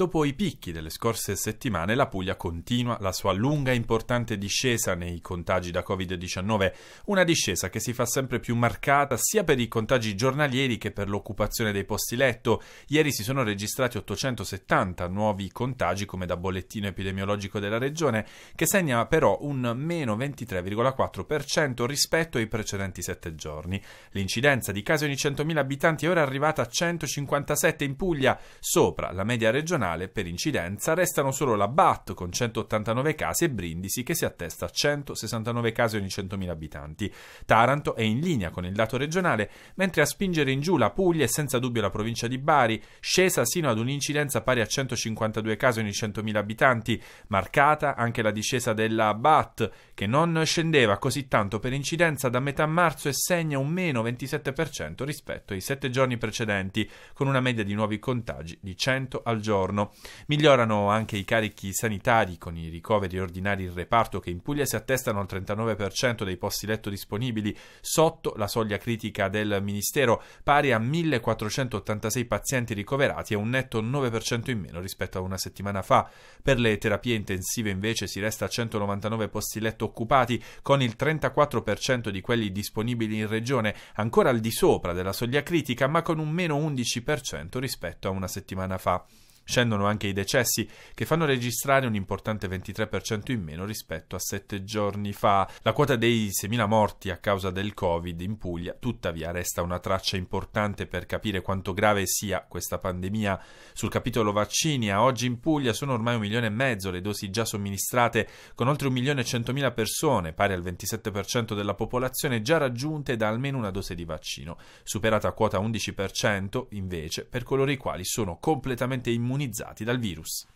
Dopo i picchi delle scorse settimane, la Puglia continua la sua lunga e importante discesa nei contagi da Covid-19, una discesa che si fa sempre più marcata sia per i contagi giornalieri che per l'occupazione dei posti letto. Ieri si sono registrati 870 nuovi contagi, come da bollettino epidemiologico della regione, che segna però un meno 23,4% rispetto ai precedenti sette giorni. L'incidenza di casi ogni 100.000 abitanti è ora arrivata a 157 in Puglia, sopra la media regionale nazionale per incidenza restano solo la BAT con 189 casi e Brindisi che si attesta a 169 casi ogni 100.000 abitanti. Taranto è in linea con il dato regionale, mentre a spingere in giù la Puglia è senza dubbio la provincia di Bari, scesa sino ad un'incidenza pari a 152 casi ogni 100.000 abitanti, marcata anche la discesa della BAT che non scendeva così tanto per incidenza da metà marzo e segna un meno 27% rispetto ai sette giorni precedenti, con una media di nuovi contagi di 100 al giorno giorno. Migliorano anche i carichi sanitari con i ricoveri ordinari in reparto che in Puglia si attestano al 39% dei posti letto disponibili, sotto la soglia critica del Ministero, pari a 1486 pazienti ricoverati e un netto 9% in meno rispetto a una settimana fa. Per le terapie intensive invece si resta a 199 posti letto occupati, con il 34% di quelli disponibili in regione, ancora al di sopra della soglia critica, ma con un meno 11% rispetto a una settimana fa. Scendono anche i decessi, che fanno registrare un importante 23% in meno rispetto a sette giorni fa. La quota dei 6.000 morti a causa del Covid in Puglia, tuttavia, resta una traccia importante per capire quanto grave sia questa pandemia. Sul capitolo vaccini, a oggi in Puglia sono ormai un milione e mezzo le dosi già somministrate, con oltre un milione e centomila persone, pari al 27% della popolazione, già raggiunte da almeno una dose di vaccino, superata a quota 11% invece per coloro i quali sono completamente immuni immunizzati dal virus.